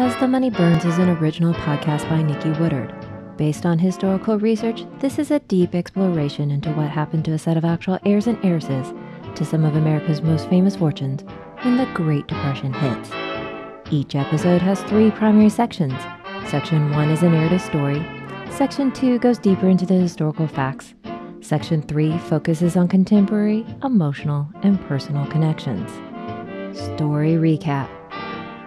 As the Money Burns is an original podcast by Nikki Woodard. Based on historical research, this is a deep exploration into what happened to a set of actual heirs and heiresses to some of America's most famous fortunes when the Great Depression hits. Each episode has three primary sections. Section 1 is a narrative story, Section 2 goes deeper into the historical facts, Section 3 focuses on contemporary, emotional, and personal connections. Story recap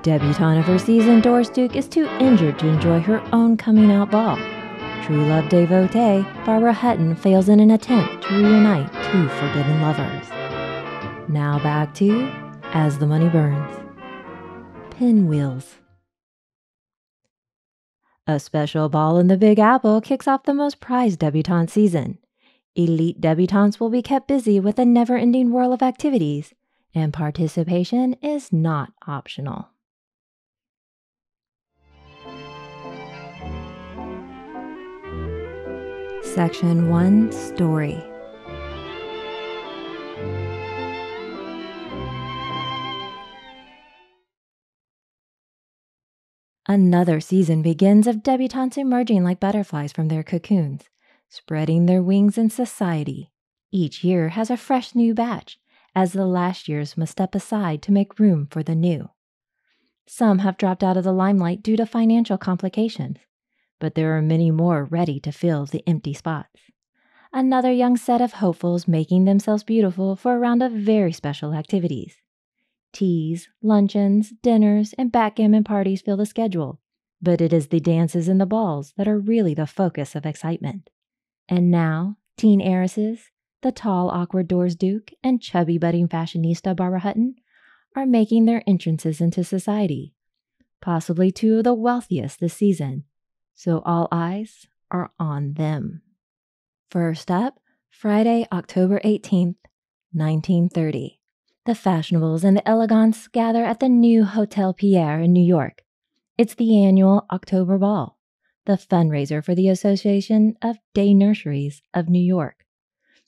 Debutante of her season, Doris Duke is too injured to enjoy her own coming out ball. True love devotee, Barbara Hutton fails in an attempt to reunite two forbidden lovers. Now back to As the Money Burns. Pinwheels. A special ball in the Big Apple kicks off the most prized debutante season. Elite debutantes will be kept busy with a never ending whirl of activities, and participation is not optional. Section 1 Story Another season begins of debutantes emerging like butterflies from their cocoons, spreading their wings in society. Each year has a fresh new batch, as the last year's must step aside to make room for the new. Some have dropped out of the limelight due to financial complications, but there are many more ready to fill the empty spots. Another young set of hopefuls making themselves beautiful for a round of very special activities. Teas, luncheons, dinners, and backgammon parties fill the schedule, but it is the dances and the balls that are really the focus of excitement. And now, teen heiresses, the tall, awkward Doors Duke and chubby, budding fashionista Barbara Hutton are making their entrances into society. Possibly two of the wealthiest this season so all eyes are on them. First up, Friday, October 18th, 1930. The fashionables and the elegants gather at the new Hotel Pierre in New York. It's the annual October Ball, the fundraiser for the Association of Day Nurseries of New York.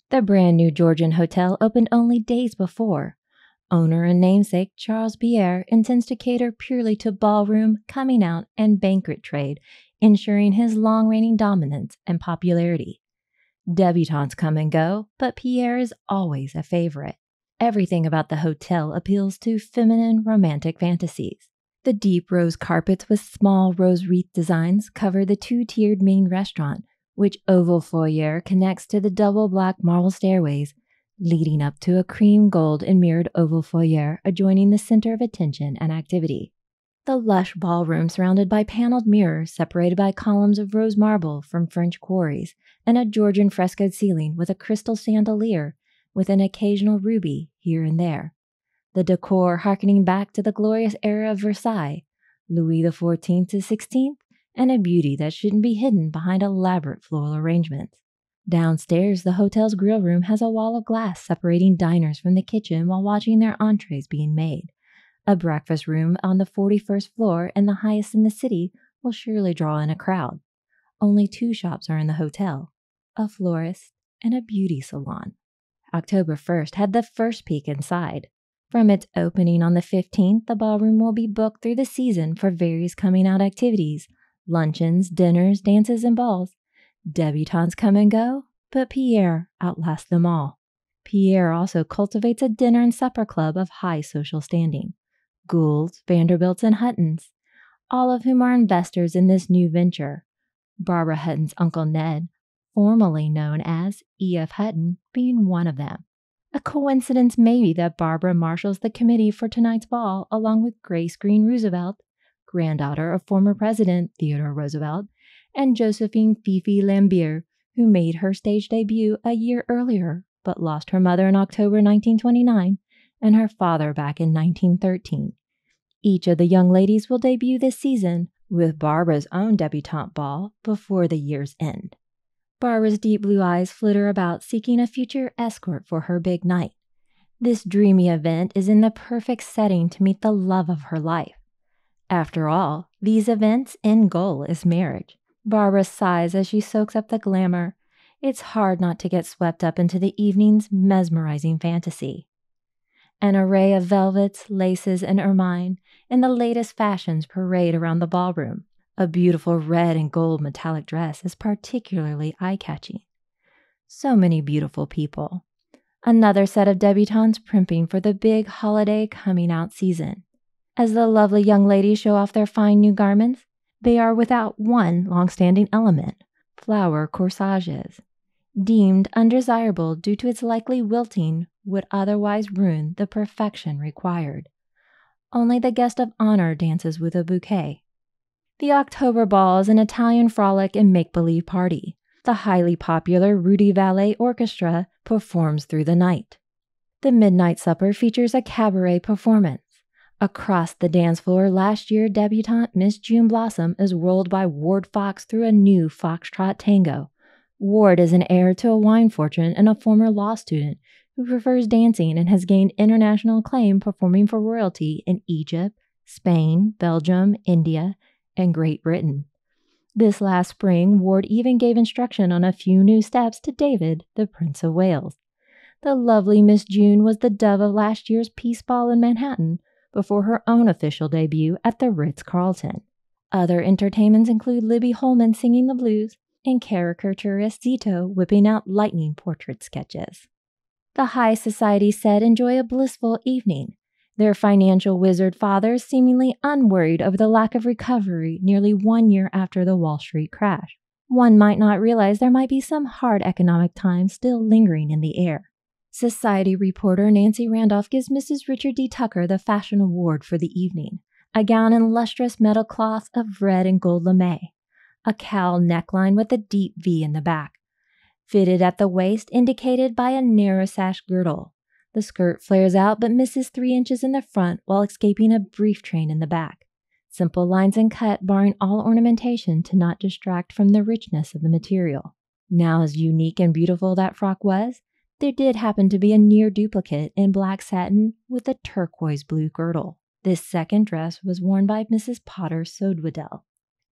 The brand new Georgian hotel opened only days before. Owner and namesake Charles Pierre intends to cater purely to ballroom, coming out, and banquet trade ensuring his long reigning dominance and popularity. Debutantes come and go, but Pierre is always a favorite. Everything about the hotel appeals to feminine romantic fantasies. The deep rose carpets with small rose wreath designs cover the two tiered main restaurant, which oval foyer connects to the double black marble stairways leading up to a cream gold and mirrored oval foyer adjoining the center of attention and activity. The lush ballroom, surrounded by paneled mirrors separated by columns of rose marble from French quarries, and a Georgian frescoed ceiling with a crystal chandelier with an occasional ruby here and there. The decor harkening back to the glorious era of Versailles, Louis Fourteenth to XVI, and a beauty that shouldn't be hidden behind elaborate floral arrangements. Downstairs, the hotel's grill room has a wall of glass separating diners from the kitchen while watching their entrees being made a breakfast room on the 41st floor and the highest in the city will surely draw in a crowd. Only two shops are in the hotel a florist and a beauty salon. October 1st had the first peek inside. From its opening on the 15th, the ballroom will be booked through the season for various coming out activities luncheons, dinners, dances, and balls. Debutantes come and go, but Pierre outlasts them all. Pierre also cultivates a dinner and supper club of high social standing. Gould, Vanderbilts, and Huttons, all of whom are investors in this new venture. Barbara Hutton's uncle Ned, formerly known as E.F. Hutton, being one of them. A coincidence, maybe, that Barbara marshals the committee for tonight's ball along with Grace Green Roosevelt, granddaughter of former President Theodore Roosevelt, and Josephine Fifi Lambier, who made her stage debut a year earlier but lost her mother in October 1929, and her father back in 1913. Each of the young ladies will debut this season with Barbara's own debutante ball before the year's end. Barbara's deep blue eyes flitter about seeking a future escort for her big night. This dreamy event is in the perfect setting to meet the love of her life. After all, these events' end goal is marriage. Barbara sighs as she soaks up the glamour. It's hard not to get swept up into the evening's mesmerizing fantasy. An array of velvets, laces, and ermine in the latest fashions parade around the ballroom. A beautiful red and gold metallic dress is particularly eye catching. So many beautiful people. Another set of debutantes primping for the big holiday coming out season. As the lovely young ladies show off their fine new garments, they are without one long standing element flower corsages deemed undesirable due to its likely wilting, would otherwise ruin the perfection required. Only the guest of honor dances with a bouquet. The October Ball is an Italian frolic and make believe party. The highly popular Rudy Valet Orchestra performs through the night. The Midnight Supper features a cabaret performance. Across the dance floor, last year debutante Miss June Blossom is whirled by Ward Fox through a new foxtrot tango. Ward is an heir to a wine fortune and a former law student who prefers dancing and has gained international acclaim performing for royalty in Egypt, Spain, Belgium, India, and Great Britain. This last spring, Ward even gave instruction on a few new steps to David, the Prince of Wales. The lovely Miss June was the dove of last year's Peace Ball in Manhattan before her own official debut at the Ritz Carlton. Other entertainments include Libby Holman singing the blues, and caricaturist Zito whipping out lightning portrait sketches. The high society said enjoy a blissful evening, their financial wizard father seemingly unworried over the lack of recovery nearly one year after the Wall Street crash. One might not realize there might be some hard economic times still lingering in the air. Society reporter Nancy Randolph gives Mrs. Richard D. Tucker the fashion award for the evening a gown in lustrous metal cloth of red and gold lame, a cowl neckline with a deep V in the back, fitted at the waist, indicated by a narrow sash girdle. The skirt flares out but misses three inches in the front while escaping a brief train in the back. Simple lines and cut, barring all ornamentation to not distract from the richness of the material. Now, as unique and beautiful that frock was, there did happen to be a near duplicate in black satin with a turquoise blue girdle. This second dress was worn by Mrs. Potter Sodwedell,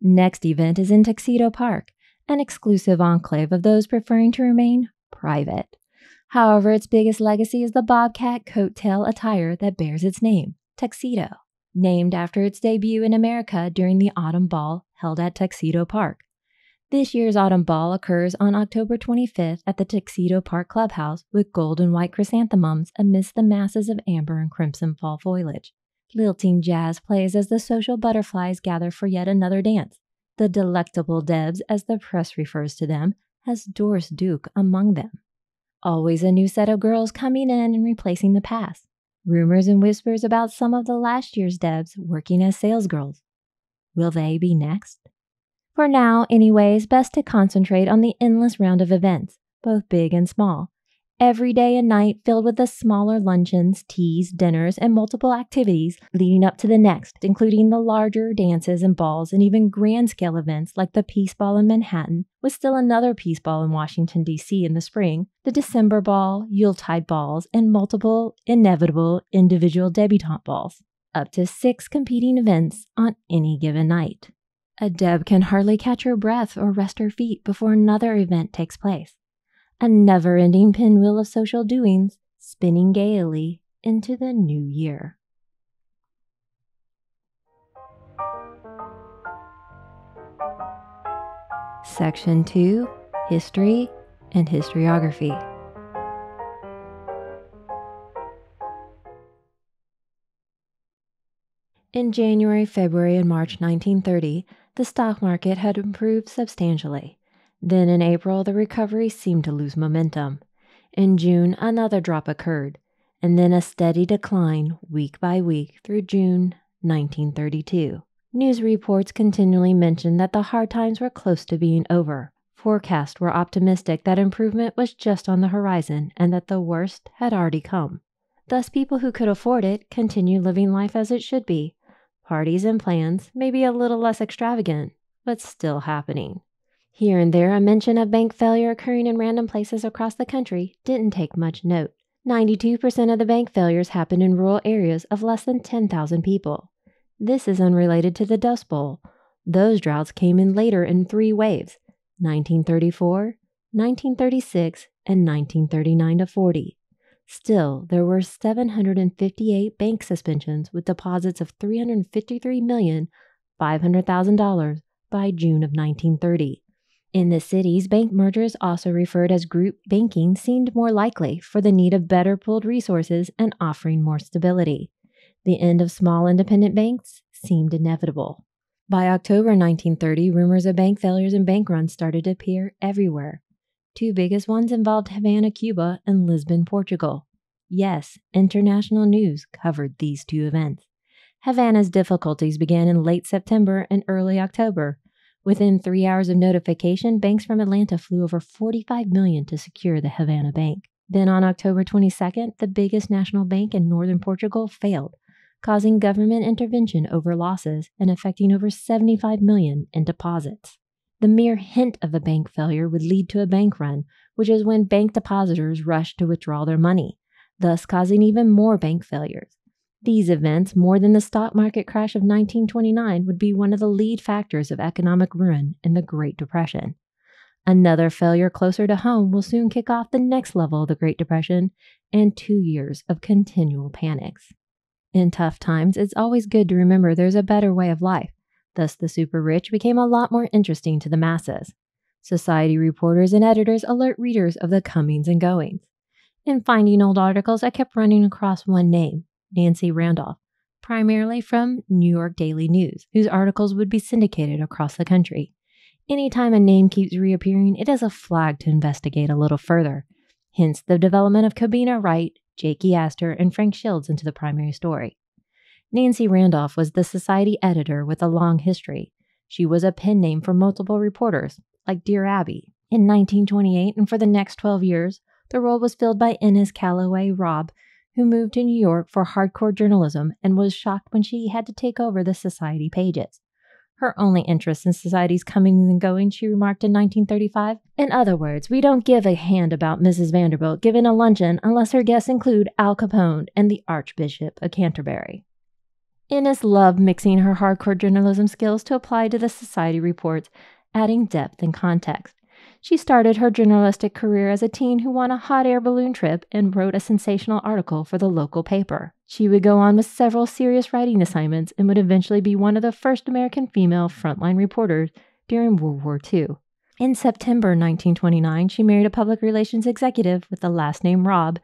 Next event is in Tuxedo Park, an exclusive enclave of those preferring to remain private. However, its biggest legacy is the bobcat coattail attire that bears its name, tuxedo, named after its debut in America during the Autumn Ball held at Tuxedo Park. This year's Autumn Ball occurs on October 25th at the Tuxedo Park Clubhouse with gold and white chrysanthemums amidst the masses of amber and crimson fall foliage. Lilting jazz plays as the social butterflies gather for yet another dance. The delectable debbs, as the press refers to them, has Doris Duke among them. Always a new set of girls coming in and replacing the past. Rumors and whispers about some of the last year's debbs working as salesgirls. Will they be next? For now, anyways, best to concentrate on the endless round of events, both big and small, every day and night filled with the smaller luncheons, teas, dinners, and multiple activities leading up to the next, including the larger dances and balls and even grand scale events like the Peace Ball in Manhattan, with still another Peace Ball in Washington, D.C. in the spring, the December Ball, Yuletide Balls, and multiple inevitable individual debutante balls. Up to six competing events on any given night. A Deb can hardly catch her breath or rest her feet before another event takes place a never ending pinwheel of social doings spinning gaily into the new year. Section 2 History and Historiography. In January, February, and March 1930, the stock market had improved substantially. Then in April, the recovery seemed to lose momentum. In June, another drop occurred, and then a steady decline week by week through June 1932. News reports continually mentioned that the hard times were close to being over. Forecasts were optimistic that improvement was just on the horizon and that the worst had already come. Thus, people who could afford it continued living life as it should be. Parties and plans, maybe a little less extravagant, but still happening. Here and there, a mention of bank failure occurring in random places across the country didn't take much note. 92% of the bank failures happened in rural areas of less than 10,000 people. This is unrelated to the Dust Bowl. Those droughts came in later in three waves 1934, 1936, and 1939 to 40. Still, there were 758 bank suspensions with deposits of $353,500,000 by June of 1930. In the cities, bank mergers, also referred as group banking, seemed more likely for the need of better pooled resources and offering more stability. The end of small independent banks seemed inevitable. By October 1930, rumors of bank failures and bank runs started to appear everywhere. Two biggest ones involved Havana, Cuba, and Lisbon, Portugal. Yes, international news covered these two events. Havana's difficulties began in late September and early October, Within three hours of notification, banks from Atlanta flew over 45 million to secure the Havana Bank. Then on October 22nd, the biggest national bank in northern Portugal failed, causing government intervention over losses and affecting over 75 million in deposits. The mere hint of a bank failure would lead to a bank run, which is when bank depositors rush to withdraw their money, thus causing even more bank failures. These events, more than the stock market crash of 1929, would be one of the lead factors of economic ruin in the Great Depression. Another failure closer to home will soon kick off the next level of the Great Depression and two years of continual panics. In tough times, it's always good to remember there's a better way of life. Thus, the super rich became a lot more interesting to the masses. Society reporters and editors alert readers of the comings and goings. In finding old articles, I kept running across one name Nancy Randolph, primarily from New York Daily News, whose articles would be syndicated across the country. Anytime a name keeps reappearing, it is a flag to investigate a little further. Hence the development of Cabina Wright, Jakey Astor, and Frank Shields into the primary story. Nancy Randolph was the Society editor with a long history. She was a pen name for multiple reporters, like Dear Abby. In 1928 and for the next 12 years, the role was filled by Ennis Calloway Robb, who moved to New York for hardcore journalism and was shocked when she had to take over the society pages. Her only interest in society's comings and goings, she remarked in 1935. In other words, we don't give a hand about Mrs. Vanderbilt giving a luncheon unless her guests include Al Capone and the Archbishop of Canterbury. Innes loved mixing her hardcore journalism skills to apply to the society reports, adding depth and context. She started her journalistic career as a teen who won a hot air balloon trip and wrote a sensational article for the local paper. She would go on with several serious writing assignments and would eventually be one of the first American female frontline reporters during World War II. In September 1929, she married a public relations executive with the last name Rob,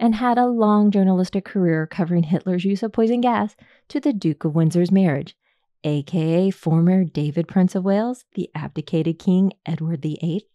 and had a long journalistic career covering Hitler's use of poison gas to the Duke of Windsor's marriage aka former David Prince of Wales, the abdicated King Edward VIII.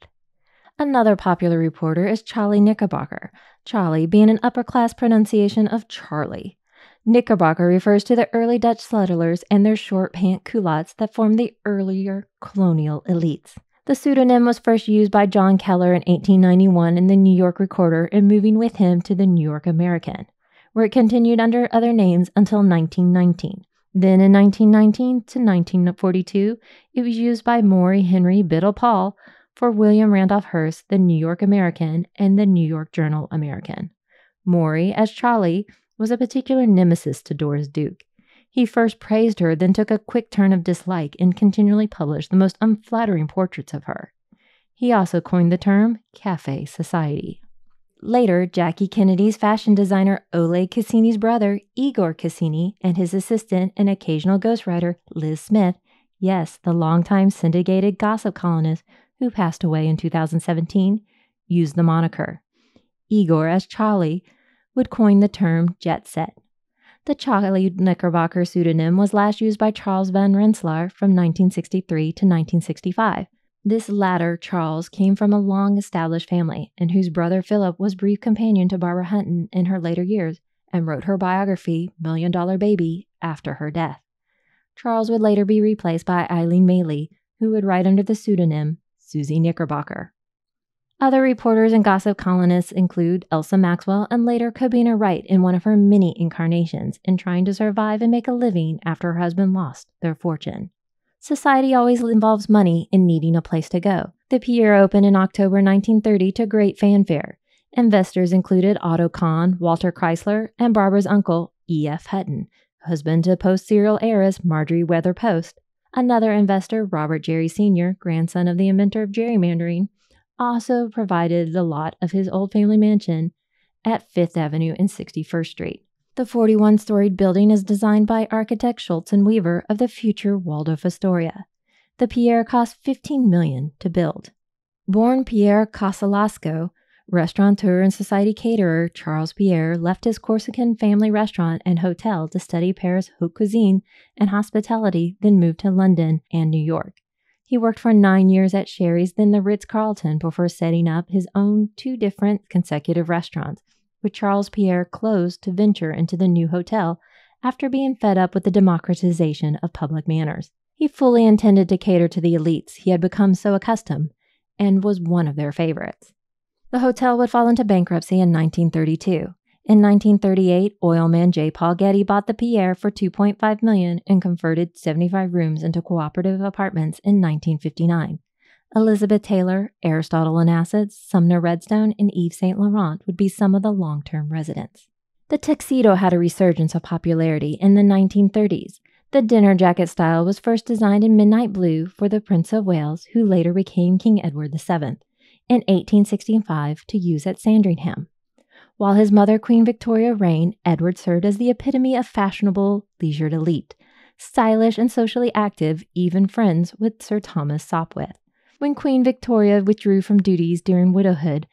Another popular reporter is Charlie Knickerbocker, Charlie being an upper class pronunciation of Charlie. Knickerbocker refers to the early Dutch settlers and their short pant culottes that formed the earlier colonial elites. The pseudonym was first used by John Keller in 1891 in the New York Recorder and moving with him to the New York American, where it continued under other names until 1919. Then in 1919 to 1942, it was used by Maury Henry Biddle Paul for William Randolph Hearst, the New York American, and the New York Journal American. Maury, as Charlie, was a particular nemesis to Doris Duke. He first praised her, then took a quick turn of dislike and continually published the most unflattering portraits of her. He also coined the term cafe society. Later, Jackie Kennedy's fashion designer Ole Cassini's brother, Igor Cassini, and his assistant and occasional ghostwriter, Liz Smith, yes, the longtime syndicated gossip columnist who passed away in 2017, used the moniker. Igor, as Charlie, would coin the term jet set. The Charlie Knickerbocker pseudonym was last used by Charles Van Rensselaer from 1963 to 1965 this latter, Charles, came from a long established family and whose brother Philip was brief companion to Barbara Hunton in her later years and wrote her biography, Million Dollar Baby, after her death. Charles would later be replaced by Eileen Maley, who would write under the pseudonym Susie Knickerbocker. Other reporters and gossip columnists include Elsa Maxwell and later Cobina Wright in one of her many incarnations in trying to survive and make a living after her husband lost their fortune society always involves money and needing a place to go. The pier opened in October 1930 to great fanfare. Investors included Otto Kahn, Walter Chrysler, and Barbara's uncle, E.F. Hutton, husband to post serial heiress Marjorie Weather Post. Another investor, Robert Jerry Sr., grandson of the inventor of gerrymandering, also provided the lot of his old family mansion at Fifth Avenue and 61st Street. The 41 storied building is designed by architect Schultz and Weaver of the future Waldorf Astoria. The Pierre cost 15 million to build. Born Pierre Casalasco, restaurateur and society caterer Charles Pierre left his Corsican family restaurant and hotel to study Paris haute cuisine and hospitality, then moved to London and New York. He worked for nine years at Sherry's, then the Ritz Carlton, before setting up his own two different consecutive restaurants with Charles Pierre closed to venture into the new hotel after being fed up with the democratization of public manners. He fully intended to cater to the elites he had become so accustomed and was one of their favorites. The hotel would fall into bankruptcy in 1932. In 1938, oilman J. Paul Getty bought the Pierre for 2.5 million and converted 75 rooms into cooperative apartments in 1959. Elizabeth Taylor, Aristotle and Acids, Sumner Redstone, and Yves Saint Laurent would be some of the long term residents. The tuxedo had a resurgence of popularity in the 1930s. The dinner jacket style was first designed in midnight blue for the Prince of Wales, who later became King Edward VII, in 1865 to use at Sandringham. While his mother, Queen Victoria, reigned, Edward served as the epitome of fashionable, leisured elite, stylish and socially active, even friends with Sir Thomas Sopwith. When Queen Victoria withdrew from duties during widowhood,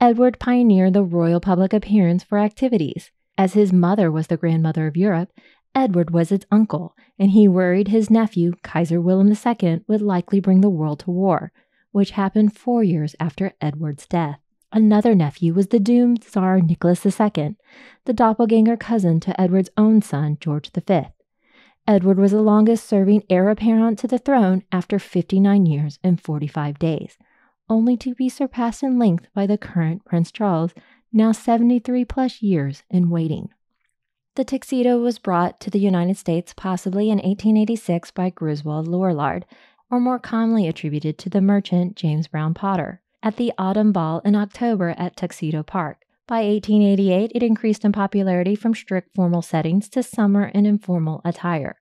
Edward pioneered the royal public appearance for activities. As his mother was the grandmother of Europe, Edward was its uncle, and he worried his nephew, Kaiser Wilhelm II, would likely bring the world to war, which happened four years after Edward's death. Another nephew was the doomed Tsar Nicholas II, the doppelganger cousin to Edward's own son, George V. Edward was the longest serving heir apparent to the throne after 59 years and 45 days, only to be surpassed in length by the current Prince Charles, now 73 plus years in waiting. The tuxedo was brought to the United States possibly in 1886 by Griswold Lorillard, or more commonly attributed to the merchant James Brown Potter, at the Autumn Ball in October at Tuxedo Park. By 1888, it increased in popularity from strict formal settings to summer and informal attire.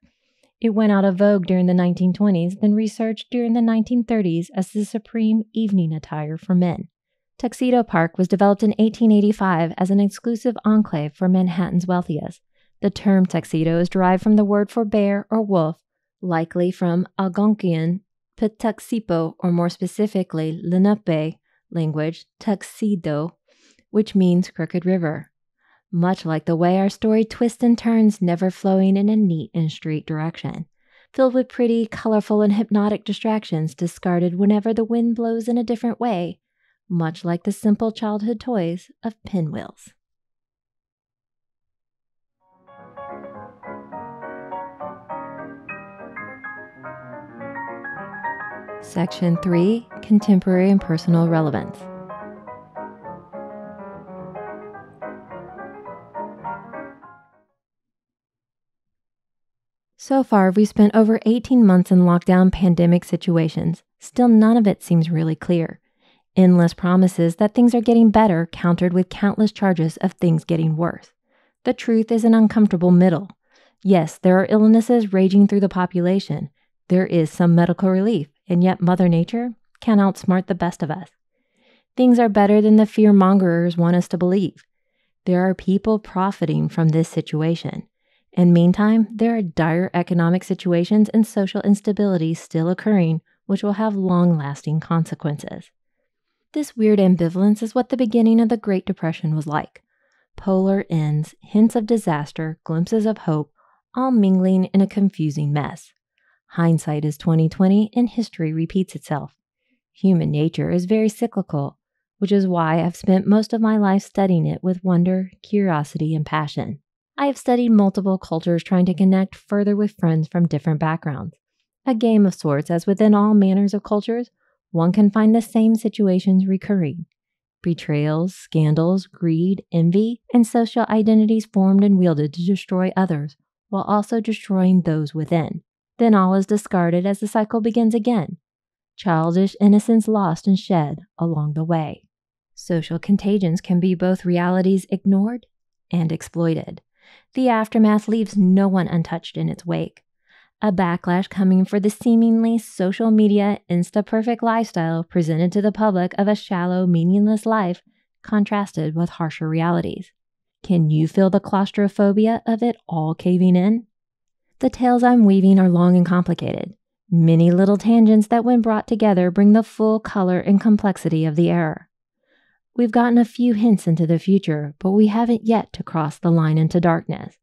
It went out of vogue during the 1920s, then resurged during the 1930s as the supreme evening attire for men. Tuxedo Park was developed in 1885 as an exclusive enclave for Manhattan's wealthiest. The term tuxedo is derived from the word for bear or wolf, likely from Algonquian petuxipo or more specifically Lenape language, tuxedo, which means crooked river. Much like the way our story twists and turns, never flowing in a neat and straight direction, filled with pretty, colorful, and hypnotic distractions discarded whenever the wind blows in a different way, much like the simple childhood toys of pinwheels. Section 3 Contemporary and Personal Relevance So far, we've spent over 18 months in lockdown pandemic situations. Still, none of it seems really clear. Endless promises that things are getting better, countered with countless charges of things getting worse. The truth is an uncomfortable middle. Yes, there are illnesses raging through the population. There is some medical relief, and yet Mother Nature can outsmart the best of us. Things are better than the fear mongers want us to believe. There are people profiting from this situation. And meantime, there are dire economic situations and social instability still occurring, which will have long lasting consequences. This weird ambivalence is what the beginning of the Great Depression was like polar ends, hints of disaster, glimpses of hope, all mingling in a confusing mess. Hindsight is 2020 and history repeats itself. Human nature is very cyclical, which is why I've spent most of my life studying it with wonder, curiosity, and passion. I have studied multiple cultures trying to connect further with friends from different backgrounds. A game of sorts, as within all manners of cultures, one can find the same situations recurring betrayals, scandals, greed, envy, and social identities formed and wielded to destroy others while also destroying those within. Then all is discarded as the cycle begins again. Childish innocence lost and shed along the way. Social contagions can be both realities ignored and exploited. The aftermath leaves no one untouched in its wake. A backlash coming for the seemingly social media insta perfect lifestyle presented to the public of a shallow, meaningless life contrasted with harsher realities. Can you feel the claustrophobia of it all caving in? The tales I'm weaving are long and complicated, many little tangents that, when brought together, bring the full color and complexity of the error. We've gotten a few hints into the future, but we haven't yet to cross the line into darkness.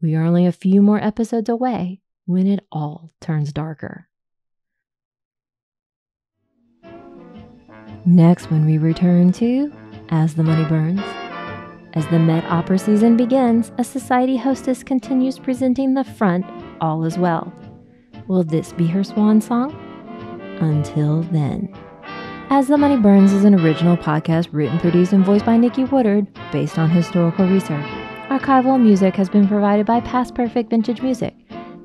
We are only a few more episodes away when it all turns darker. Next, when we return to As the Money Burns. As the Met Opera season begins, a society hostess continues presenting the front All Is Well. Will this be her swan song? Until then. As the Money Burns is an original podcast written, produced, and voiced by Nikki Woodard based on historical research. Archival music has been provided by Past Perfect Vintage Music.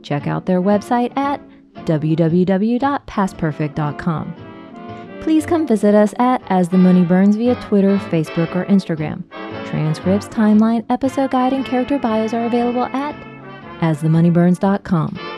Check out their website at www.pastperfect.com. Please come visit us at As the Money Burns via Twitter, Facebook, or Instagram. Transcripts, timeline, episode guide, and character bios are available at asthemoneyburns.com.